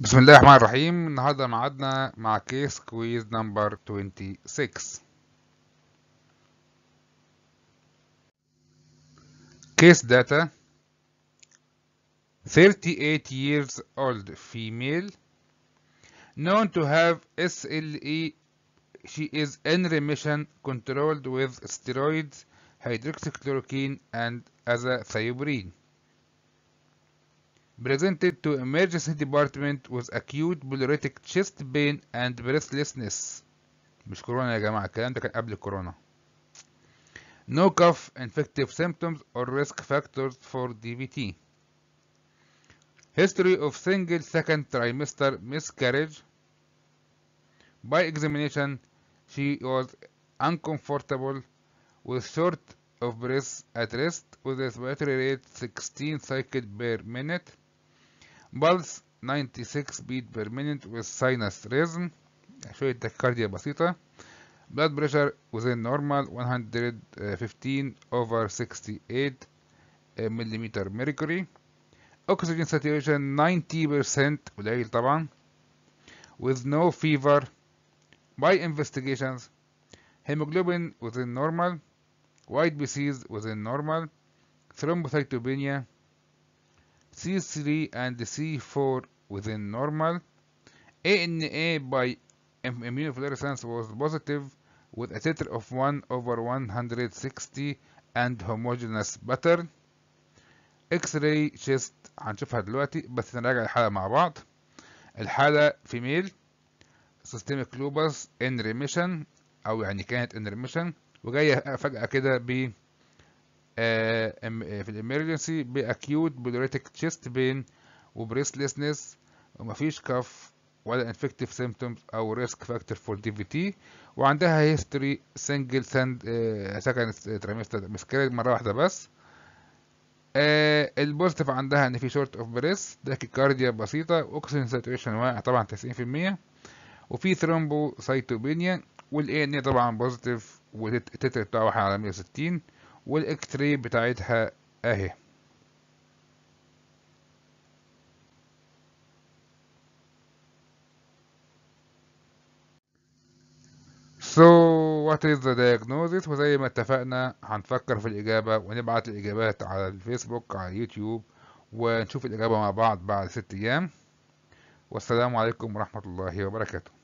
بسم الله الرحمن الرحيم النهارده معادنا مع كيس كويز نمبر 26 كيس داتا 38 years old female known to have SLE she is in remission controlled with steroids hydroxychloroquine and azathioprine presented to emergency department with acute pleuritic chest pain and breathlessness مش كورونا يا جماعة الكلام ده كان قبل الكورونا no cough infective symptoms or risk factors for DVT history of single second trimester miscarriage by examination she was uncomfortable with short of breath at rest with a respiratory rate 16 cycles per minute pulse 96 beat per minute with sinus rhythm شوية تكارديا بسيطة blood pressure within normal 115 over 68 millimeter mercury oxygen saturation 90% قليل طبعا with no fever by investigations hemoglobin within normal white disease within normal thrombocytopenia C3 and C4 within normal. ANA by immunofluorescence was positive with a titer of 1 over 160 and homogeneous pattern. X-ray chest هنشوفها دلوقتي بس نراجع الحالة مع بعض. الحالة فيميل سيستميك لوبس ان ريميشن او يعني كانت ان ريميشن وجايه فجأة كده ب آه، آه، في الامرجنسي باكيوت بولوريتك تشيست بين وبريسلسنس ومفيش كف ولا انفكتيف سيمتومز او ريسك فاكتور فور دي في تي وعندها هيستوري سنجل سند سكند تريمستر مسكريج مره واحده بس آه، البوزيتيف عندها ان في شورت اوف بريس تاكيكارديا بسيطه اوكسجين ساتوريشن واقع طبعا 90% وفي ثرومبو سايتوبينيا والاي ان طبعا بوزيتيف والتتر بتاعه واحد على 160 والاكتري بتاعتها اهي So what is the diagnosis وزي ما اتفقنا هنفكر في الإجابة ونبعت الإجابات على الفيسبوك على يوتيوب ونشوف الإجابة مع بعض بعد ست أيام والسلام عليكم ورحمة الله وبركاته